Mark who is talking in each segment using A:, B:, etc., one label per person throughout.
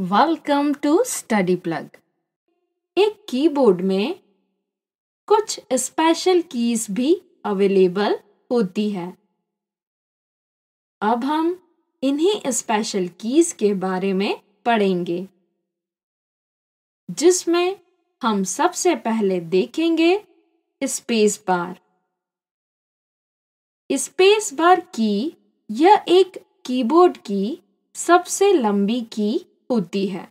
A: welcome to study plug एक keyboard में कुछ स्पेशल कीज भी अवेलेबल होती है अब हम इन्हीं स्पेशल कीज के बारे में पढ़ेंगे जिसमें हम सबसे पहले देखेंगे स्पेस बार स्पेस बार की यह एक कीबोर्ड की सबसे लंबी की होती है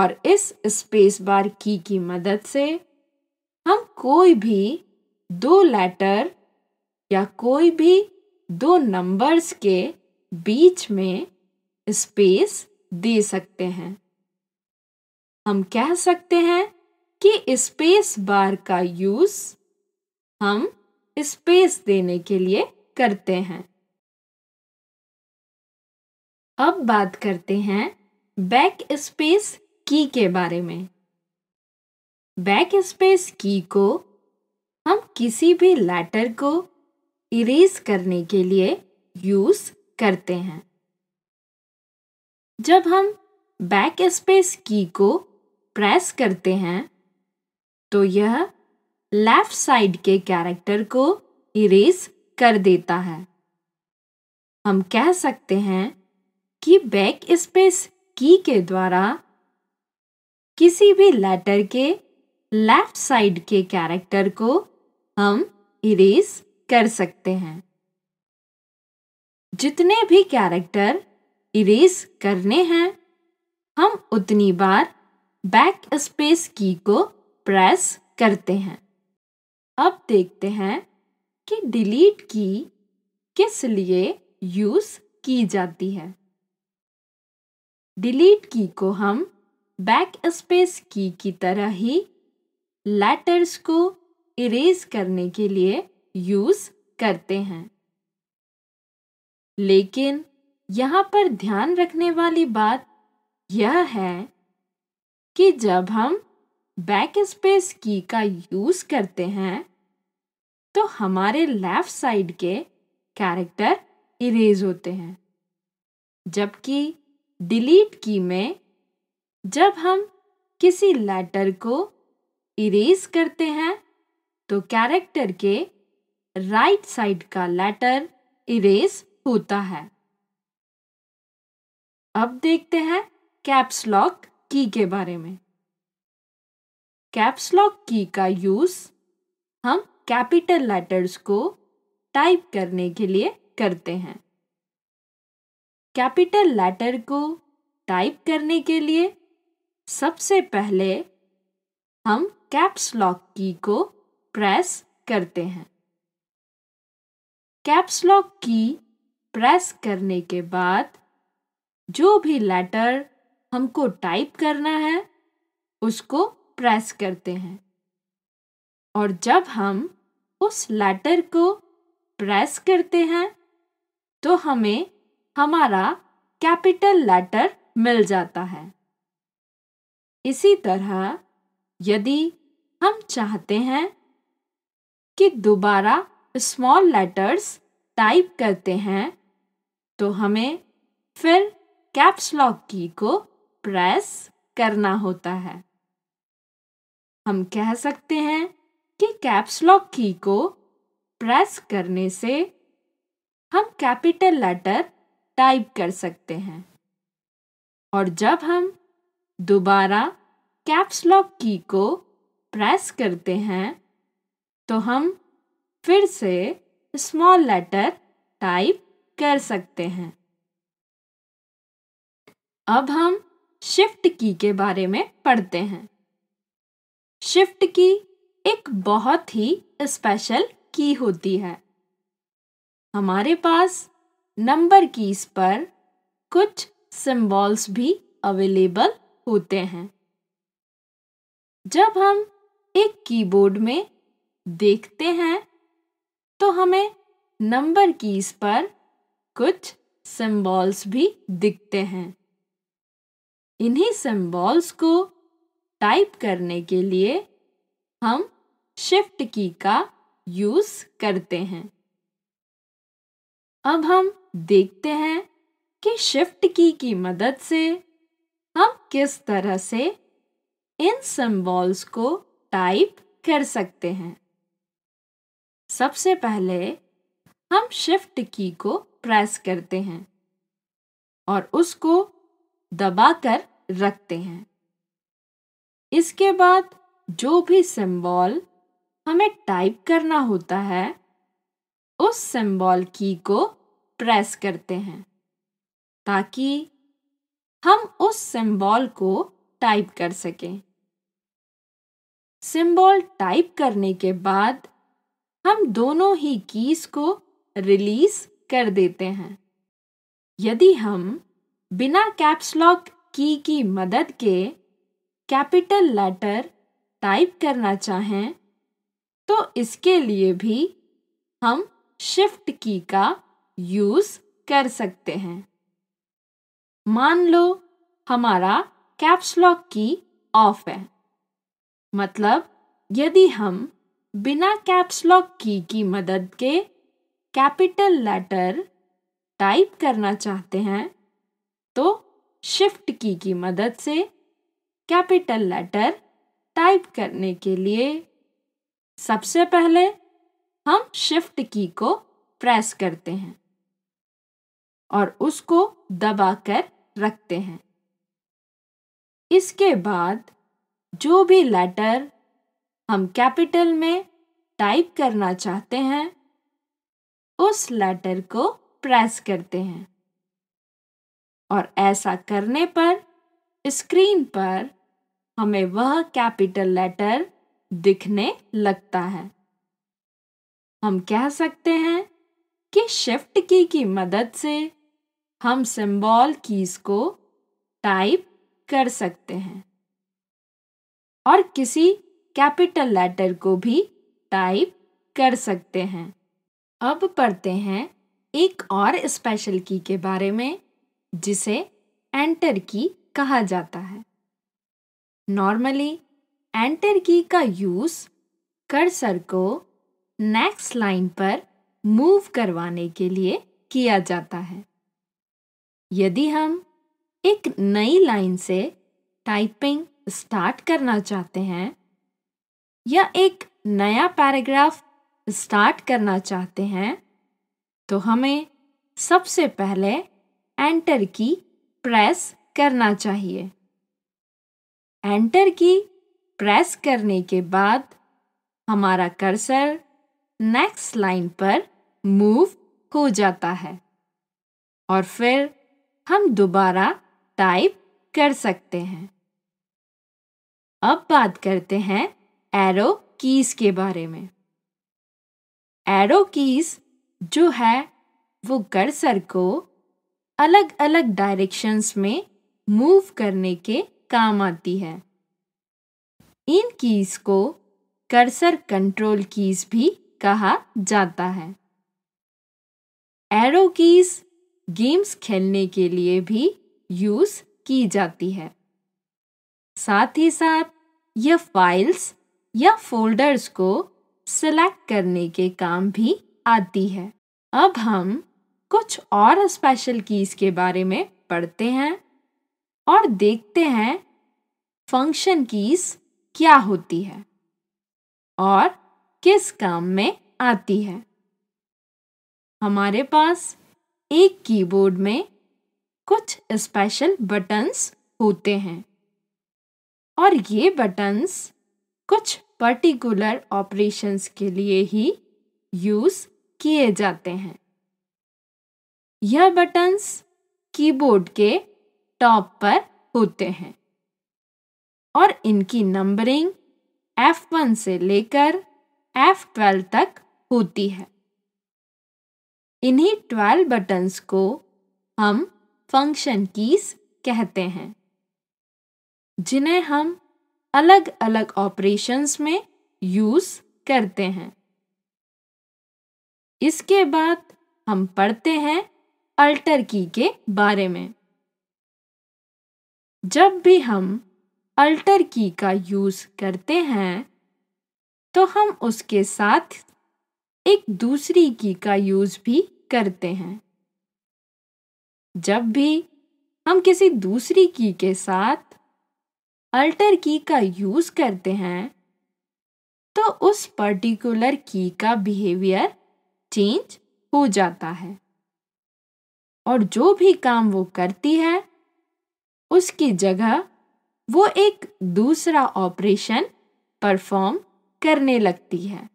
A: और इस स्पेस बार की की मदद से हम कोई भी दो लेटर या कोई भी दो नंबर्स के बीच में स्पेस दे सकते हैं हम कह सकते हैं कि स्पेस बार का यूज हम स्पेस देने के लिए करते हैं अब बात करते हैं बैक स्पेस की के बारे में बैक स्पेस की को हम किसी भी लेटर को इरेज करने के लिए यूज करते हैं जब हम बैक स्पेस की को प्रेस करते हैं तो यह लेफ्ट साइड के कैरेक्टर को इरेज कर देता है हम कह सकते हैं कि बैक स्पेस की के द्वारा किसी भी लेटर के लेफ्ट साइड के कैरेक्टर को हम इरेज कर सकते हैं जितने भी कैरेक्टर इरेज करने हैं हम उतनी बार बैक स्पेस की को प्रेस करते हैं अब देखते हैं कि डिलीट की किस लिए यूज़ की जाती है डिलीट की को हम बैक स्पेस की की तरह ही लेटर्स को इरेज करने के लिए यूज करते हैं लेकिन यहाँ पर ध्यान रखने वाली बात यह है कि जब हम बैक स्पेस की का यूज करते हैं तो हमारे लेफ्ट साइड के कैरेक्टर इरेज होते हैं जबकि डिलीट की में जब हम किसी लेटर को इरेज करते हैं तो कैरेक्टर के राइट साइड का लेटर इरेज होता है अब देखते हैं कैप्स लॉक की के बारे में कैप्स लॉक की का यूज हम कैपिटल लेटर्स को टाइप करने के लिए करते हैं कैपिटल लेटर को टाइप करने के लिए सबसे पहले हम कैप्स लॉक की को प्रेस करते हैं कैप्स लॉक की प्रेस करने के बाद जो भी लेटर हमको टाइप करना है उसको प्रेस करते हैं और जब हम उस लेटर को प्रेस करते हैं तो हमें हमारा कैपिटल लेटर मिल जाता है इसी तरह यदि हम चाहते हैं कि दोबारा स्मॉल लेटर्स टाइप करते हैं तो हमें फिर कैप्स लॉक की को प्रेस करना होता है हम कह सकते हैं कि कैप्स लॉक की को प्रेस करने से हम कैपिटल लेटर टाइप कर सकते हैं और जब हम दोबारा कैप्स लॉक की को प्रेस करते हैं तो हम फिर से स्मॉल लेटर टाइप कर सकते हैं अब हम शिफ्ट की के बारे में पढ़ते हैं शिफ्ट की एक बहुत ही स्पेशल की होती है हमारे पास नंबर कीज पर कुछ सिंबल्स भी अवेलेबल होते हैं जब हम एक कीबोर्ड में देखते हैं तो हमें नंबर कीज पर कुछ सिंबल्स भी दिखते हैं इन्हीं सिंबल्स को टाइप करने के लिए हम शिफ्ट की का यूज़ करते हैं अब हम देखते हैं कि शिफ्ट की की मदद से हम किस तरह से इन सिंबल्स को टाइप कर सकते हैं सबसे पहले हम शिफ्ट की को प्रेस करते हैं और उसको दबाकर रखते हैं इसके बाद जो भी सिंबल हमें टाइप करना होता है उस सिंबल की को प्रेस करते हैं ताकि हम उस सिंबल को टाइप कर सकें सिंबल टाइप करने के बाद हम दोनों ही कीज को रिलीज कर देते हैं यदि हम बिना कैप्सलॉक की की मदद के कैपिटल लेटर टाइप करना चाहें तो इसके लिए भी हम शिफ्ट की का यूज कर सकते हैं मान लो हमारा कैप्स लॉक की ऑफ है मतलब यदि हम बिना कैप्स लॉक की की मदद के कैपिटल लेटर टाइप करना चाहते हैं तो शिफ्ट की की मदद से कैपिटल लेटर टाइप करने के लिए सबसे पहले हम शिफ्ट की को प्रेस करते हैं और उसको दबाकर रखते हैं इसके बाद जो भी लेटर हम कैपिटल में टाइप करना चाहते हैं उस लेटर को प्रेस करते हैं और ऐसा करने पर स्क्रीन पर हमें वह कैपिटल लेटर दिखने लगता है हम कह सकते हैं कि शिफ्ट की की मदद से हम सिंबल कीज को टाइप कर सकते हैं और किसी कैपिटल लेटर को भी टाइप कर सकते हैं अब पढ़ते हैं एक और स्पेशल की के बारे में जिसे एंटर की कहा जाता है नॉर्मली एंटर की का यूज़ कर्सर को नेक्स्ट लाइन पर मूव करवाने के लिए किया जाता है यदि हम एक नई लाइन से टाइपिंग स्टार्ट करना चाहते हैं या एक नया पैराग्राफ स्टार्ट करना चाहते हैं तो हमें सबसे पहले एंटर की प्रेस करना चाहिए एंटर की प्रेस करने के बाद हमारा कर्सर नेक्स्ट लाइन पर मूव हो जाता है और फिर हम दोबारा टाइप कर सकते हैं अब बात करते हैं एरो कीज के बारे में एरो कीज जो है वो कर्सर को अलग अलग डायरेक्शंस में मूव करने के काम आती है इन कीज को कर्सर कंट्रोल कीज भी कहा जाता है एरो कीज गेम्स खेलने के लिए भी यूज की जाती है साथ ही साथ यह फाइल्स या फोल्डर्स को सिलेक्ट करने के काम भी आती है अब हम कुछ और स्पेशल कीज के बारे में पढ़ते हैं और देखते हैं फंक्शन कीज क्या होती है और किस काम में आती है हमारे पास एक कीबोर्ड में कुछ स्पेशल बटन्स होते हैं और ये बटन्स कुछ पर्टिकुलर ऑपरेशंस के लिए ही यूज़ किए जाते हैं यह बटन्स कीबोर्ड के टॉप पर होते हैं और इनकी नंबरिंग F1 से लेकर F12 तक होती है इन्हीं ट्वेल्व बटन्स को हम फंक्शन कीज कहते हैं जिन्हें हम अलग अलग ऑपरेशंस में यूज करते हैं इसके बाद हम पढ़ते हैं अल्टर की के बारे में जब भी हम अल्टर की का यूज करते हैं तो हम उसके साथ एक दूसरी की का यूज भी करते हैं जब भी हम किसी दूसरी की के साथ अल्टर की का यूज करते हैं तो उस पर्टिकुलर की का बिहेवियर चेंज हो जाता है और जो भी काम वो करती है उसकी जगह वो एक दूसरा ऑपरेशन परफॉर्म करने लगती है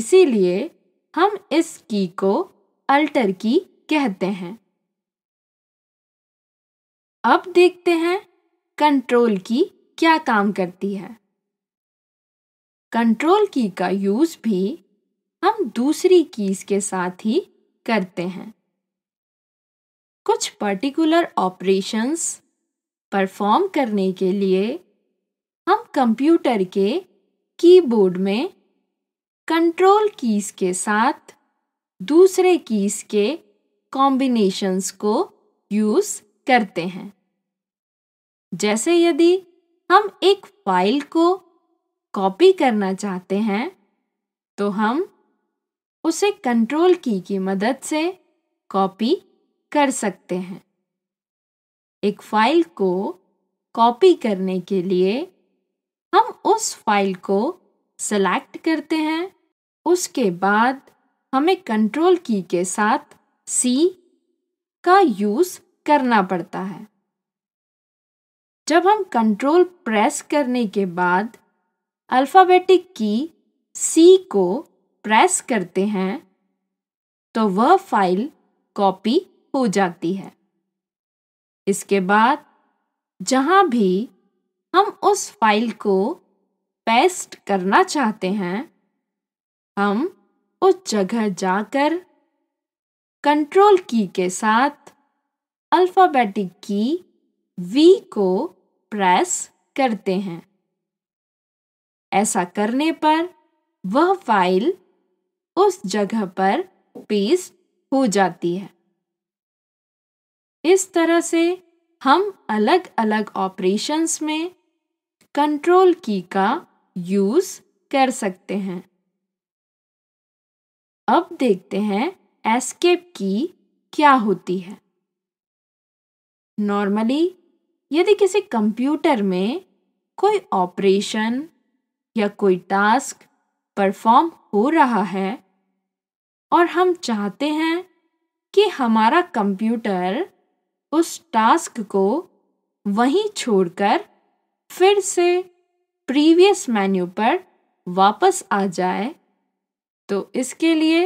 A: इसीलिए हम इस की को अल्टर की कहते हैं अब देखते हैं कंट्रोल की क्या काम करती है कंट्रोल की का यूज़ भी हम दूसरी कीज के साथ ही करते हैं कुछ पर्टिकुलर ऑपरेशंस परफॉर्म करने के लिए हम कंप्यूटर के कीबोर्ड में कंट्रोल कीज के साथ दूसरे कीज के कॉम्बिनेशंस को यूज करते हैं जैसे यदि हम एक फाइल को कॉपी करना चाहते हैं तो हम उसे कंट्रोल की की मदद से कॉपी कर सकते हैं एक फाइल को कॉपी करने के लिए हम उस फाइल को सेलेक्ट करते हैं उसके बाद हमें कंट्रोल की के साथ सी का यूज़ करना पड़ता है जब हम कंट्रोल प्रेस करने के बाद अल्फ़ाबेटिक की सी को प्रेस करते हैं तो वह फाइल कॉपी हो जाती है इसके बाद जहाँ भी हम उस फाइल को पेस्ट करना चाहते हैं हम उस जगह जाकर कंट्रोल की के साथ अल्फ़ाबेटिक की वी को प्रेस करते हैं ऐसा करने पर वह फाइल उस जगह पर पेस्ट हो जाती है इस तरह से हम अलग अलग ऑपरेशंस में कंट्रोल की का यूज कर सकते हैं अब देखते हैं एस्केप की क्या होती है नॉर्मली यदि किसी कंप्यूटर में कोई ऑपरेशन या कोई टास्क परफॉर्म हो रहा है और हम चाहते हैं कि हमारा कंप्यूटर उस टास्क को वहीं छोड़कर फिर से प्रीवियस मेन्यू पर वापस आ जाए तो इसके लिए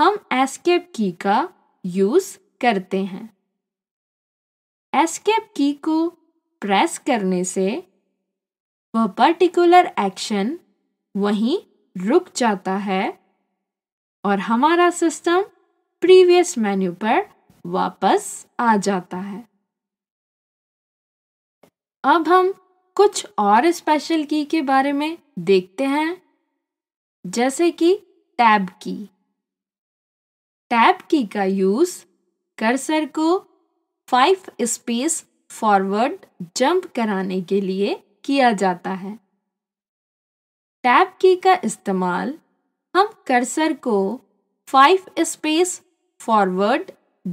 A: हम एस्केप की का यूज़ करते हैं एस्केप की को प्रेस करने से वह पर्टिकुलर एक्शन वहीं रुक जाता है और हमारा सिस्टम प्रीवियस मेन्यू पर वापस आ जाता है अब हम कुछ और स्पेशल की के बारे में देखते हैं जैसे कि टैब की टैब की का यूज़ कर्सर को फाइव स्पेस फॉरवर्ड जंप कराने के लिए किया जाता है टैब की का इस्तेमाल हम कर्सर को फाइव स्पेस फॉरवर्ड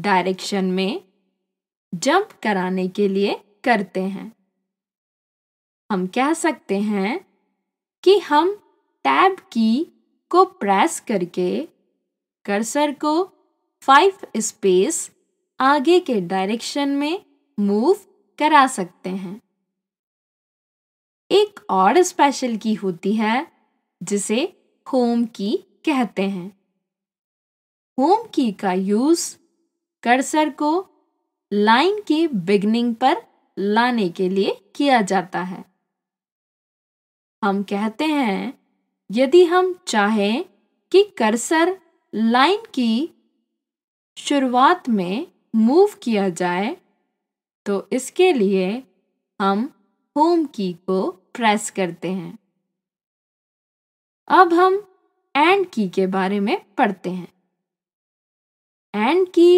A: डायरेक्शन में जंप कराने के लिए करते हैं हम कह सकते हैं कि हम टैब की को प्रेस करके कर्सर को फाइव स्पेस आगे के डायरेक्शन में मूव करा सकते हैं एक और स्पेशल की होती है जिसे होम की कहते हैं होम की का यूज कर्सर को लाइन के बिगनिंग पर लाने के लिए किया जाता है हम कहते हैं यदि हम चाहें कि कर्सर लाइन की शुरुआत में मूव किया जाए तो इसके लिए हम होम की को प्रेस करते हैं अब हम एंड की के बारे में पढ़ते हैं एंड की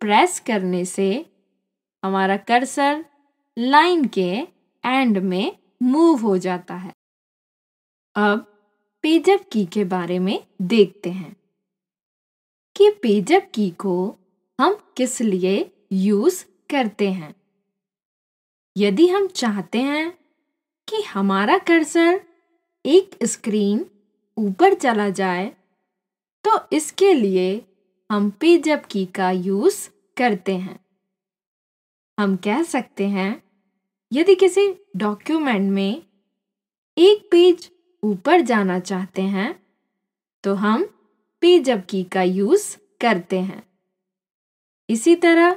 A: प्रेस करने से हमारा कर्सर लाइन के एंड में मूव हो जाता है अब पेजअप की के बारे में देखते हैं कि पेजअप की को हम किस लिए यूज करते हैं यदि हम चाहते हैं कि हमारा कर्सर एक स्क्रीन ऊपर चला जाए तो इसके लिए हम पेजअप की का यूज करते हैं हम कह सकते हैं यदि किसी डॉक्यूमेंट में एक पेज ऊपर जाना चाहते हैं तो हम पेज अप की का यूज करते हैं इसी तरह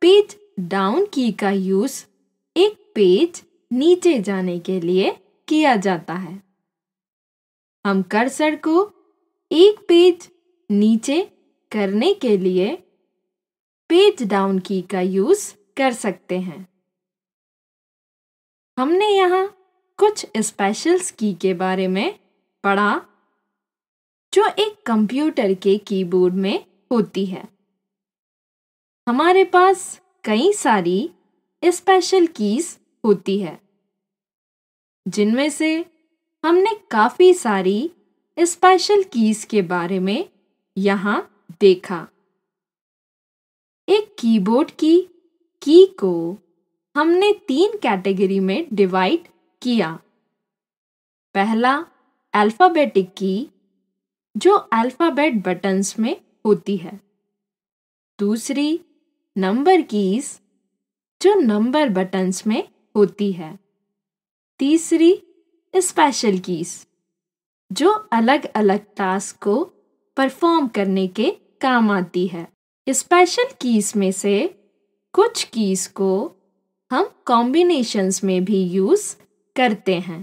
A: पेज डाउन की का यूज एक पेज नीचे जाने के लिए किया जाता है हम कर्सर को एक पेज नीचे करने के लिए पेज डाउन की का यूज कर सकते हैं हमने यहाँ कुछ स्पेशल्स की के बारे में पढ़ा जो एक कंप्यूटर के कीबोर्ड में होती है हमारे पास कई सारी स्पेशल कीज होती है जिनमें से हमने काफ़ी सारी स्पेशल कीज के बारे में यहाँ देखा एक कीबोर्ड की की को हमने तीन कैटेगरी में डिवाइड किया पहला अल्फ़ाबेटिक की जो अल्फ़ाबेट बटन्स में होती है दूसरी नंबर कीज जो नंबर बटन्स में होती है तीसरी स्पेशल कीज जो अलग अलग टास्क को परफॉर्म करने के काम आती है स्पेशल कीज में से कुछ कीज को हम कॉम्बिनेशंस में भी यूज़ करते हैं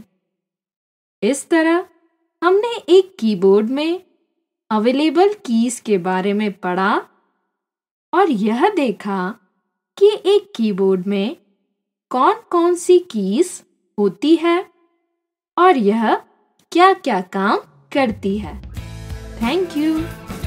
A: इस तरह हमने एक कीबोर्ड में अवेलेबल कीज के बारे में पढ़ा और यह देखा कि एक कीबोर्ड में कौन कौन सी कीज होती है और यह क्या क्या काम करती है थैंक यू